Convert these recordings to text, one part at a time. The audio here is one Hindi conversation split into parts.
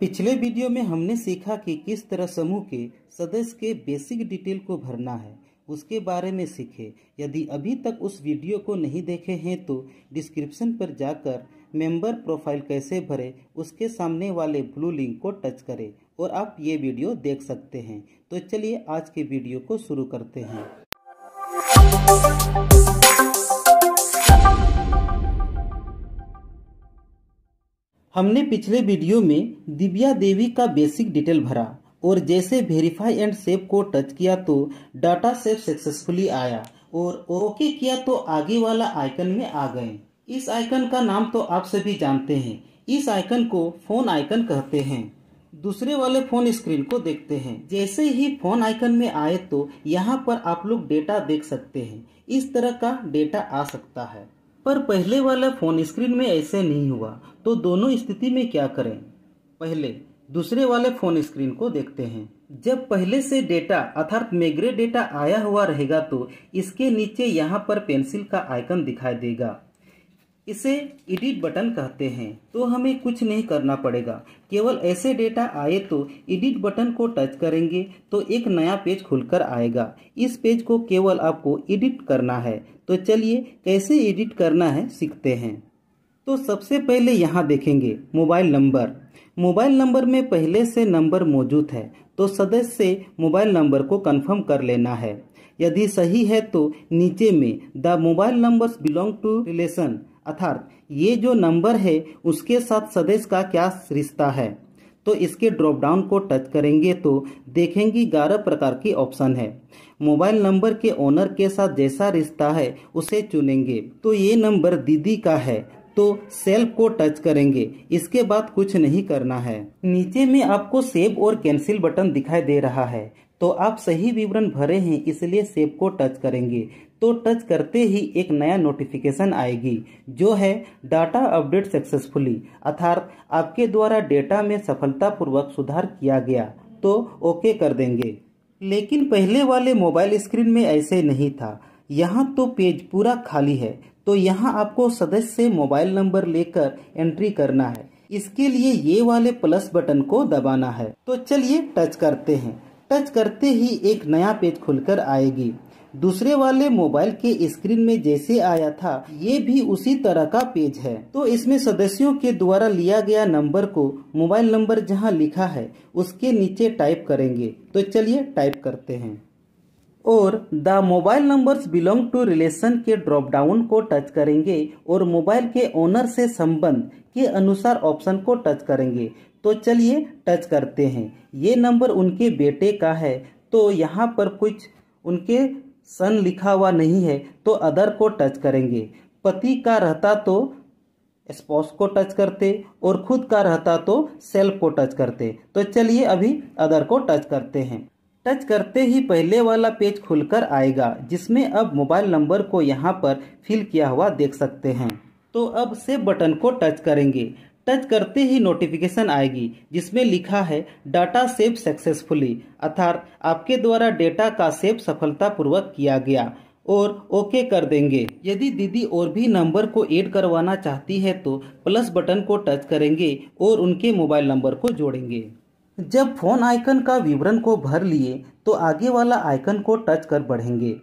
पिछले वीडियो में हमने सीखा कि किस तरह समूह के सदस्य के बेसिक डिटेल को भरना है उसके बारे में सीखे यदि अभी तक उस वीडियो को नहीं देखे हैं तो डिस्क्रिप्शन पर जाकर मेंबर प्रोफाइल कैसे भरे उसके सामने वाले ब्लू लिंक को टच करें और आप ये वीडियो देख सकते हैं तो चलिए आज के वीडियो को शुरू करते हैं हमने पिछले वीडियो में दिव्या देवी का बेसिक डिटेल भरा और जैसे वेरीफाई एंड सेव को टच किया तो डाटा सेव सक्सेसफुली आया और ओके किया तो आगे वाला आइकन में आ गए इस आइकन का नाम तो आप सभी जानते हैं इस आइकन को फोन आइकन कहते हैं दूसरे वाले फोन स्क्रीन को देखते हैं जैसे ही फोन आइकन में आए तो यहाँ पर आप लोग डेटा देख सकते हैं इस तरह का डेटा आ सकता है पर पहले वाला फ़ोन स्क्रीन में ऐसे नहीं हुआ तो दोनों स्थिति में क्या करें पहले दूसरे वाले फ़ोन स्क्रीन को देखते हैं जब पहले से डेटा अर्थात मेग्रे डेटा आया हुआ रहेगा तो इसके नीचे यहाँ पर पेंसिल का आइकन दिखाई देगा इसे एडिट बटन कहते हैं तो हमें कुछ नहीं करना पड़ेगा केवल ऐसे डेटा आए तो एडिट बटन को टच करेंगे तो एक नया पेज खुलकर आएगा इस पेज को केवल आपको एडिट करना है तो चलिए कैसे एडिट करना है सीखते हैं तो सबसे पहले यहाँ देखेंगे मोबाइल नंबर मोबाइल नंबर में पहले से नंबर मौजूद है तो सदस्य से मोबाइल नंबर को कंफर्म कर लेना है यदि सही है तो नीचे में the mobile numbers belong to relation अर्थात ये जो नंबर है उसके साथ सदस्य का क्या रिश्ता है तो इसके ड्रॉप डाउन को टच करेंगे तो देखेंगे ग्यारह प्रकार की ऑप्शन है मोबाइल नंबर के ओनर के साथ जैसा रिश्ता है उसे चुनेंगे तो ये नंबर दीदी का है तो सेल्फ को टच करेंगे इसके बाद कुछ नहीं करना है नीचे में आपको सेव और कैंसिल बटन दिखाई दे रहा है तो आप सही विवरण भरे हैं इसलिए सेव को टच करेंगे तो टच करते ही एक नया नोटिफिकेशन आएगी जो है डाटा अपडेट सक्सेसफुली अर्थात आपके द्वारा डेटा में सफलतापूर्वक सुधार किया गया तो ओके कर देंगे लेकिन पहले वाले मोबाइल स्क्रीन में ऐसे नहीं था यहाँ तो पेज पूरा खाली है तो यहाँ आपको सदस्य से मोबाइल नंबर लेकर एंट्री करना है इसके लिए ये वाले प्लस बटन को दबाना है तो चलिए टच करते हैं टच करते ही एक नया पेज खुलकर आएगी दूसरे वाले मोबाइल के स्क्रीन में जैसे आया था ये भी उसी तरह का पेज है तो इसमें सदस्यों के द्वारा लिया गया नंबर को मोबाइल नंबर जहाँ लिखा है उसके नीचे टाइप करेंगे तो चलिए टाइप करते हैं और the mobile numbers belong to relation के ड्रॉप डाउन को टच करेंगे और मोबाइल के ओनर से संबंध के अनुसार ऑप्शन को टच करेंगे तो चलिए टच करते हैं ये नंबर उनके बेटे का है तो यहाँ पर कुछ उनके सन लिखा हुआ नहीं है तो अदर को टच करेंगे पति का रहता तो स्पॉस को टच करते और खुद का रहता तो सेल्फ को टच करते तो चलिए अभी अदर को टच करते हैं टच करते ही पहले वाला पेज खुलकर आएगा जिसमें अब मोबाइल नंबर को यहाँ पर फिल किया हुआ देख सकते हैं तो अब सेव बटन को टच करेंगे टच करते ही नोटिफिकेशन आएगी जिसमें लिखा है डाटा सेव सक्सेसफुली अर्थात आपके द्वारा डेटा का सेव सफलतापूर्वक किया गया और ओके कर देंगे यदि दीदी और भी नंबर को ऐड करवाना चाहती है तो प्लस बटन को टच करेंगे और उनके मोबाइल नंबर को जोड़ेंगे जब फोन आइकन का विवरण को भर लिए तो आगे वाला आइकन को टच कर बढ़ेंगे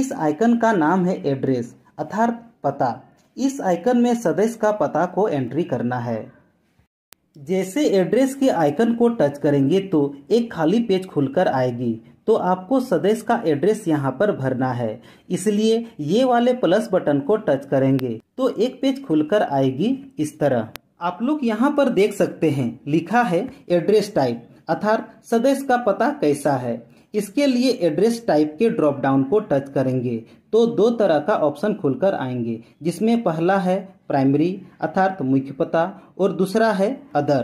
इस आइकन का नाम है एड्रेस अर्थात पता इस आइकन में सदस्य का पता को एंट्री करना है जैसे एड्रेस के आइकन को टच करेंगे तो एक खाली पेज खुलकर आएगी तो आपको सदस्य का एड्रेस यहाँ पर भरना है इसलिए ये वाले प्लस बटन को टच करेंगे तो एक पेज खुलकर आएगी इस तरह आप लोग यहाँ पर देख सकते हैं लिखा है एड्रेस टाइप अर्थात सदस्य का पता कैसा है इसके लिए एड्रेस टाइप के ड्रॉप डाउन को टच करेंगे तो दो तरह का ऑप्शन खुलकर आएंगे जिसमें पहला है प्राइमरी अर्थात मुख्य पता और दूसरा है अदर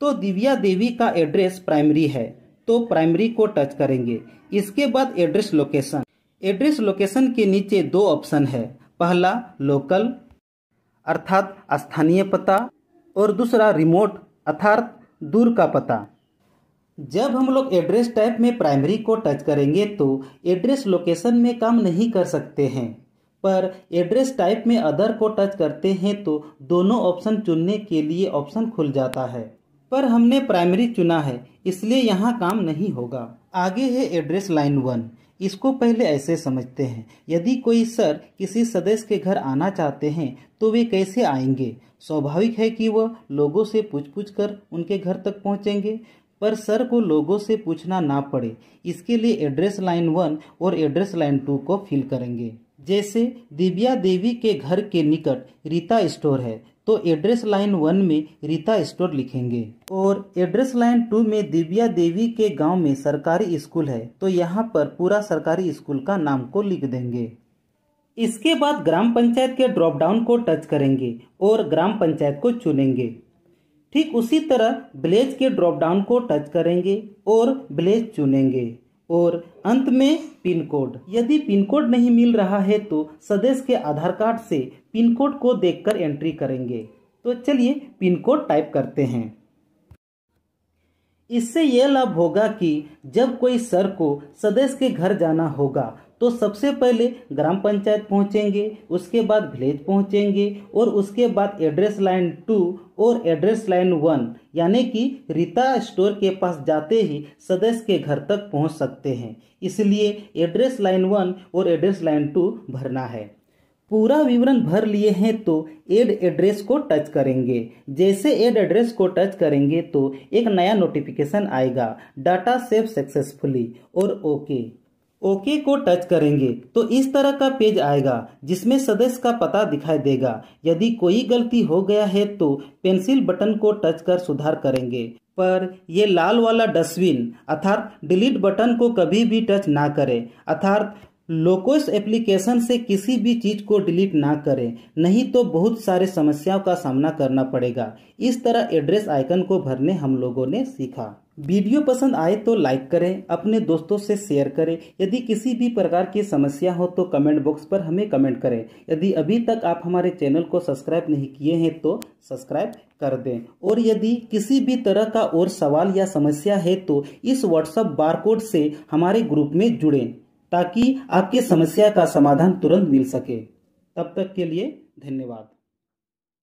तो दिव्या देवी का एड्रेस प्राइमरी है तो प्राइमरी को टच करेंगे इसके बाद एड्रेस लोकेशन एड्रेस लोकेशन के नीचे दो ऑप्शन है पहला लोकल अर्थात स्थानीय पता और दूसरा रिमोट अर्थात दूर का पता जब हम लोग एड्रेस टाइप में प्राइमरी को टच करेंगे तो एड्रेस लोकेशन में काम नहीं कर सकते हैं पर एड्रेस टाइप में अदर को टच करते हैं तो दोनों ऑप्शन चुनने के लिए ऑप्शन खुल जाता है पर हमने प्राइमरी चुना है इसलिए यहाँ काम नहीं होगा आगे है एड्रेस लाइन वन इसको पहले ऐसे समझते हैं यदि कोई सर किसी सदस्य के घर आना चाहते हैं तो वे कैसे आएंगे स्वाभाविक है कि वह लोगों से पूछ पूछ कर उनके घर तक पहुंचेंगे पर सर को लोगों से पूछना ना पड़े इसके लिए एड्रेस लाइन वन और एड्रेस लाइन टू को फिल करेंगे जैसे दिव्या देवी के घर के निकट रीता स्टोर है तो एड्रेस लाइन वन में रीता स्टोर लिखेंगे और एड्रेस लाइन टू में दिव्या देवी के गांव में सरकारी स्कूल है तो यहाँ पर पूरा सरकारी स्कूल का नाम को लिख देंगे इसके बाद ग्राम पंचायत के ड्रॉप डाउन को टच करेंगे और ग्राम पंचायत को चुनेंगे ठीक उसी तरह ब्लेज के ड्रॉप डाउन को टच करेंगे और ब्लेज चुनेंगे और अंत में पिन कोड यदि पिन कोड नहीं मिल रहा है तो सदस्य के आधार कार्ड से पिन कोड को देखकर एंट्री करेंगे तो चलिए पिन कोड टाइप करते हैं इससे यह लाभ होगा कि जब कोई सर को सदस्य के घर जाना होगा तो सबसे पहले ग्राम पंचायत पहुंचेंगे उसके बाद विलेज पहुंचेंगे और उसके बाद एड्रेस लाइन टू और एड्रेस लाइन वन यानी कि रीता स्टोर के पास जाते ही सदस्य के घर तक पहुंच सकते हैं इसलिए एड्रेस लाइन वन और एड्रेस लाइन टू भरना है पूरा विवरण भर लिए हैं तो एड एड्रेस को टच करेंगे जैसे एड एड्रेस को टच करेंगे तो एक नया नोटिफिकेशन आएगा डाटा सेव सक्सेसफुली और ओके ओके को टच करेंगे तो इस तरह का पेज आएगा जिसमें सदस्य का पता दिखाई देगा यदि कोई गलती हो गया है तो पेंसिल बटन को टच कर सुधार करेंगे पर यह लाल वाला डस्टबिन अर्थात डिलीट बटन को कभी भी टच ना करें अर्थात लोकोस एप्लीकेशन से किसी भी चीज़ को डिलीट ना करें नहीं तो बहुत सारे समस्याओं का सामना करना पड़ेगा इस तरह एड्रेस आइकन को भरने हम लोगों ने सीखा वीडियो पसंद आए तो लाइक करें अपने दोस्तों से शेयर करें यदि किसी भी प्रकार की समस्या हो तो कमेंट बॉक्स पर हमें कमेंट करें यदि अभी तक आप हमारे चैनल को सब्सक्राइब नहीं किए हैं तो सब्सक्राइब कर दें और यदि किसी भी तरह का और सवाल या समस्या है तो इस व्हाट्सअप बारकोड से हमारे ग्रुप में जुड़ें ताकि आपकी समस्या का समाधान तुरंत मिल सके तब तक के लिए धन्यवाद